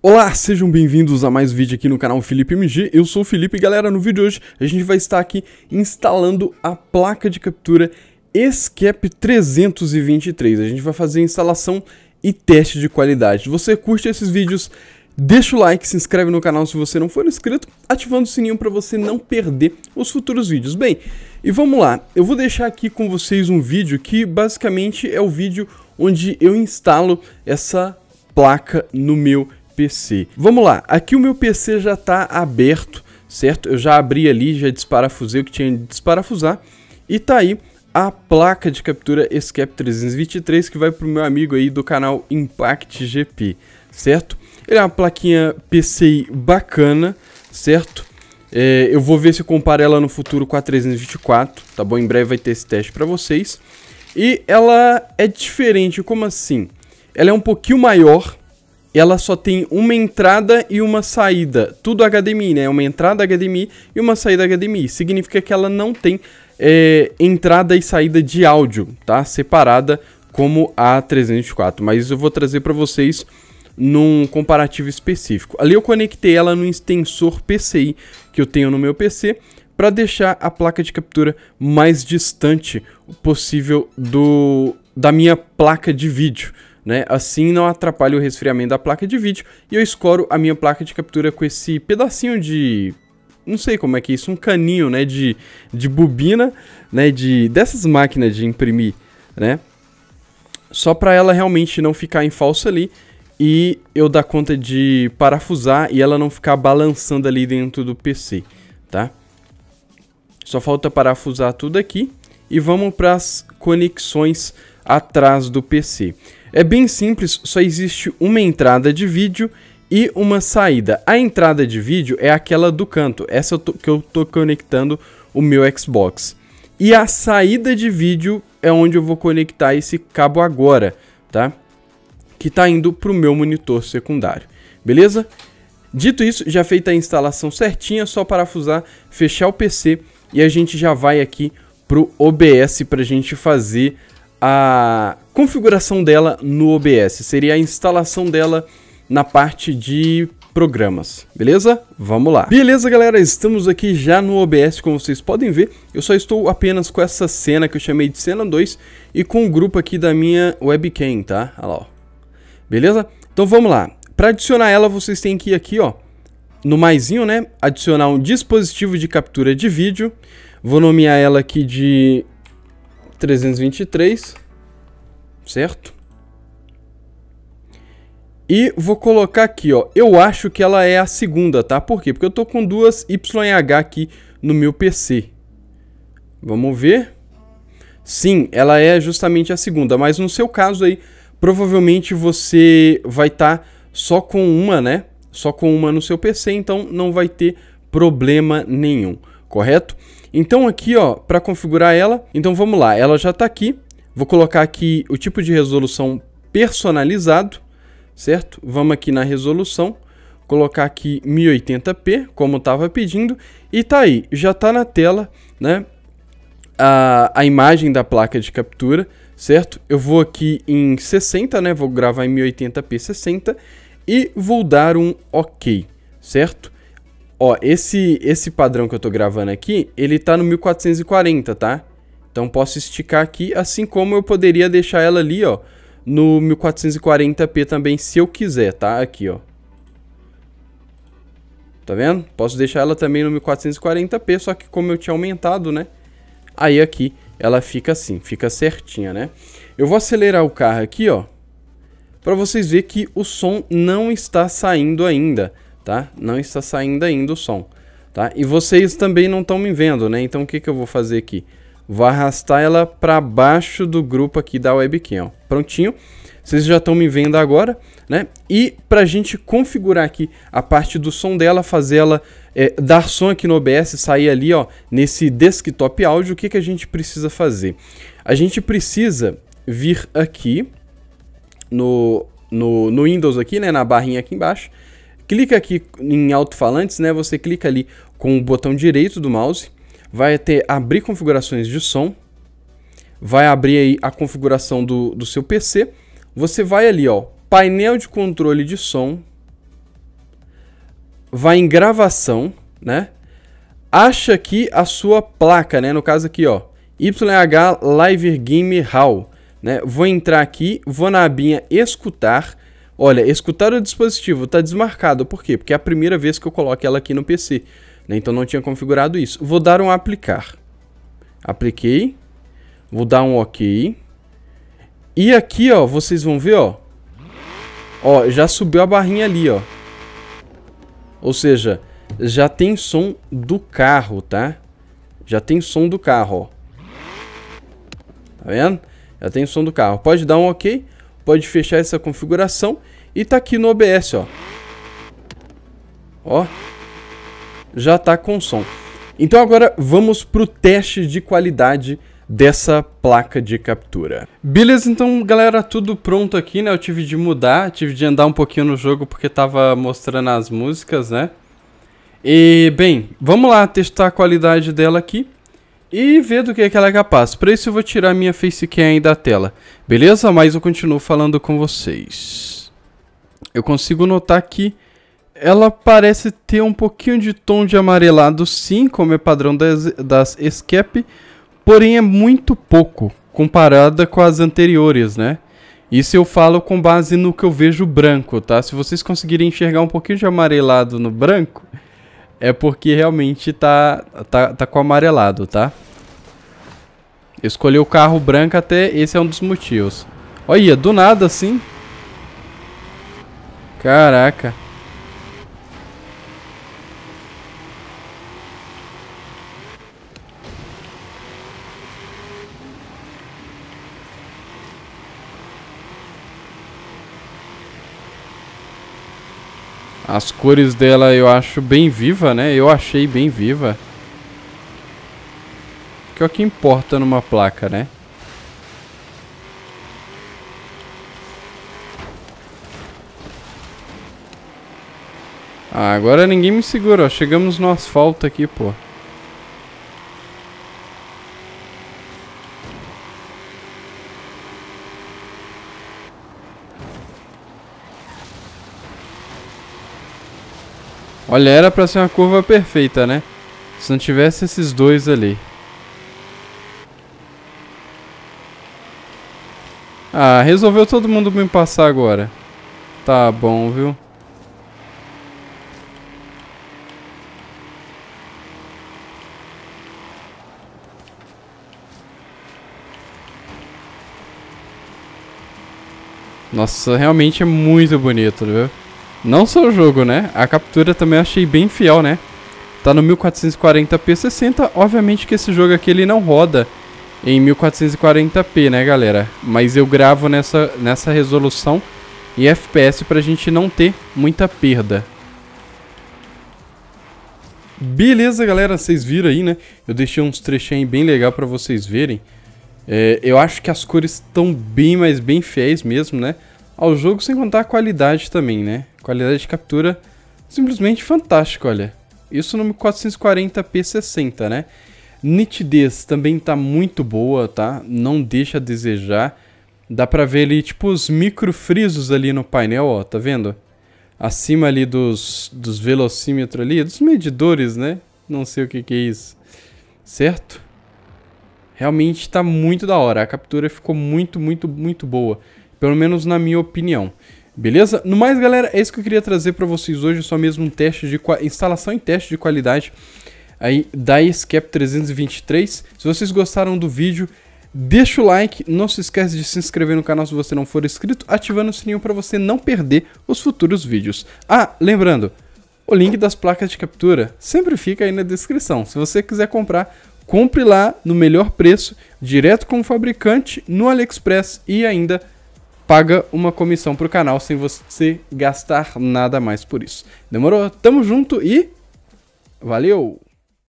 Olá, sejam bem-vindos a mais um vídeo aqui no canal Felipe MG, eu sou o Felipe e galera, no vídeo de hoje a gente vai estar aqui instalando a placa de captura Escape 323, a gente vai fazer instalação e teste de qualidade. você curte esses vídeos, deixa o like, se inscreve no canal se você não for inscrito, ativando o sininho para você não perder os futuros vídeos. Bem, e vamos lá, eu vou deixar aqui com vocês um vídeo que basicamente é o vídeo onde eu instalo essa placa no meu PC. Vamos lá, aqui o meu PC já está aberto, certo? Eu já abri ali, já desparafusei o que tinha de desparafusar. E tá aí a placa de captura Escape 323 que vai pro meu amigo aí do canal Impact GP, certo? Ele é uma plaquinha PCI bacana, certo? É, eu vou ver se eu comparo ela no futuro com a 324, tá bom? Em breve vai ter esse teste para vocês. E ela é diferente, como assim? Ela é um pouquinho maior, ela só tem uma entrada e uma saída. Tudo HDMI, né? É uma entrada HDMI e uma saída HDMI. Significa que ela não tem é, entrada e saída de áudio, tá? Separada como a 304. Mas eu vou trazer para vocês num comparativo específico. Ali eu conectei ela no extensor PCI que eu tenho no meu PC para deixar a placa de captura mais distante possível do da minha placa de vídeo. Né? Assim não atrapalha o resfriamento da placa de vídeo e eu escoro a minha placa de captura com esse pedacinho de não sei como é que é isso, um caninho, né, de, de bobina, né, de dessas máquinas de imprimir, né? Só para ela realmente não ficar em falso ali e eu dar conta de parafusar e ela não ficar balançando ali dentro do PC, tá? Só falta parafusar tudo aqui e vamos para as conexões atrás do PC. É bem simples, só existe uma entrada de vídeo e uma saída. A entrada de vídeo é aquela do canto, essa eu tô, que eu tô conectando o meu Xbox. E a saída de vídeo é onde eu vou conectar esse cabo agora, tá? Que está indo para o meu monitor secundário, beleza? Dito isso, já feita a instalação certinha, só parafusar, fechar o PC e a gente já vai aqui para o OBS a gente fazer a configuração dela no OBS, seria a instalação dela na parte de programas, beleza? Vamos lá. Beleza, galera, estamos aqui já no OBS, como vocês podem ver, eu só estou apenas com essa cena que eu chamei de cena 2 e com o grupo aqui da minha webcam, tá? Olha lá, ó. Beleza? Então vamos lá. Para adicionar ela, vocês têm que ir aqui, ó, no maisinho, né, adicionar um dispositivo de captura de vídeo, vou nomear ela aqui de 323 certo? E vou colocar aqui, ó, eu acho que ela é a segunda, tá? Por quê? Porque eu tô com duas YH aqui no meu PC. Vamos ver? Sim, ela é justamente a segunda, mas no seu caso aí, provavelmente você vai estar tá só com uma, né? Só com uma no seu PC, então não vai ter problema nenhum, correto? Então aqui, ó, para configurar ela, então vamos lá, ela já está aqui. Vou colocar aqui o tipo de resolução personalizado, certo? Vamos aqui na resolução, colocar aqui 1080p, como estava pedindo, e tá aí, já tá na tela, né? A, a imagem da placa de captura, certo? Eu vou aqui em 60, né? Vou gravar em 1080p 60 e vou dar um OK, certo? Ó, esse, esse padrão que eu tô gravando aqui, ele tá no 1440, tá? Então posso esticar aqui, assim como eu poderia deixar ela ali, ó, no 1440p também, se eu quiser, tá? Aqui, ó. Tá vendo? Posso deixar ela também no 1440p, só que como eu tinha aumentado, né? Aí aqui ela fica assim, fica certinha, né? Eu vou acelerar o carro aqui, ó, para vocês verem que o som não está saindo ainda, tá? Não está saindo ainda o som, tá? E vocês também não estão me vendo, né? Então o que, que eu vou fazer aqui? Vou arrastar ela para baixo do grupo aqui da webcam. Ó. Prontinho. Vocês já estão me vendo agora, né? E para a gente configurar aqui a parte do som dela, fazer ela é, dar som aqui no OBS, sair ali, ó, nesse desktop áudio, o que, que a gente precisa fazer? A gente precisa vir aqui no, no, no Windows aqui, né, na barrinha aqui embaixo, clica aqui em alto-falantes, né, você clica ali com o botão direito do mouse, vai ter abrir configurações de som, vai abrir aí a configuração do, do seu PC, você vai ali, ó, painel de controle de som, vai em gravação, né? Acha aqui a sua placa, né? No caso aqui, ó, YH Live Game Hall, né? Vou entrar aqui, vou na abinha escutar. Olha, escutar o dispositivo está desmarcado, por quê? Porque é a primeira vez que eu coloco ela aqui no PC. Né? Então não tinha configurado isso. Vou dar um aplicar. Apliquei. Vou dar um OK. E aqui, ó, vocês vão ver, ó. Ó, já subiu a barrinha ali, ó. Ou seja, já tem som do carro, tá? Já tem som do carro, ó. Tá vendo? Já tem som do carro. Pode dar um OK, pode fechar essa configuração e tá aqui no OBS, ó. Ó já está com som. Então agora vamos para o teste de qualidade dessa placa de captura. Beleza, então galera, tudo pronto aqui, né? Eu tive de mudar, tive de andar um pouquinho no jogo porque tava mostrando as músicas, né? E, bem, vamos lá testar a qualidade dela aqui e ver do que, é que ela é capaz. Para isso eu vou tirar minha facecam da tela, beleza? Mas eu continuo falando com vocês. Eu consigo notar que ela parece ter um pouquinho de tom de amarelado, sim, como é padrão das, das Escape, porém é muito pouco comparada com as anteriores, né? Isso eu falo com base no que eu vejo branco, tá? Se vocês conseguirem enxergar um pouquinho de amarelado no branco, é porque realmente tá, tá, tá com amarelado, tá? escolhi o carro branco até esse é um dos motivos. Olha, do nada assim. Caraca. As cores dela eu acho bem viva, né? Eu achei bem viva. Que é o que importa numa placa, né? Ah, agora ninguém me segura, ó. Chegamos no asfalto aqui, pô. Olha, era pra ser uma curva perfeita, né? Se não tivesse esses dois ali. Ah, resolveu todo mundo me passar agora. Tá bom, viu? Nossa, realmente é muito bonito, viu? Não só o jogo, né? A captura também achei bem fiel, né? Tá no 1440p 60, obviamente que esse jogo aqui ele não roda em 1440p, né, galera? Mas eu gravo nessa, nessa resolução e FPS pra gente não ter muita perda. Beleza, galera, vocês viram aí, né? Eu deixei uns trechinhos bem legal pra vocês verem. É, eu acho que as cores estão bem, mas bem fiéis mesmo, né? Ao jogo, sem contar a qualidade também, né? qualidade de captura simplesmente fantástica, olha. Isso no 440p 60, né? Nitidez também tá muito boa, tá? Não deixa a desejar. Dá pra ver ali, tipo, os micro frisos ali no painel, ó, tá vendo? Acima ali dos, dos velocímetros ali, dos medidores, né? Não sei o que que é isso. Certo? Realmente tá muito da hora. A captura ficou muito, muito, muito boa. Pelo menos na minha opinião. Beleza? No mais, galera, é isso que eu queria trazer para vocês hoje, só mesmo um teste de instalação e teste de qualidade aí da Escape 323. Se vocês gostaram do vídeo, deixa o like, não se esquece de se inscrever no canal se você não for inscrito, ativando o sininho para você não perder os futuros vídeos. Ah, lembrando, o link das placas de captura sempre fica aí na descrição. Se você quiser comprar, compre lá no melhor preço, direto com o fabricante, no AliExpress e ainda paga uma comissão pro canal sem você gastar nada mais por isso. Demorou? Tamo junto e valeu!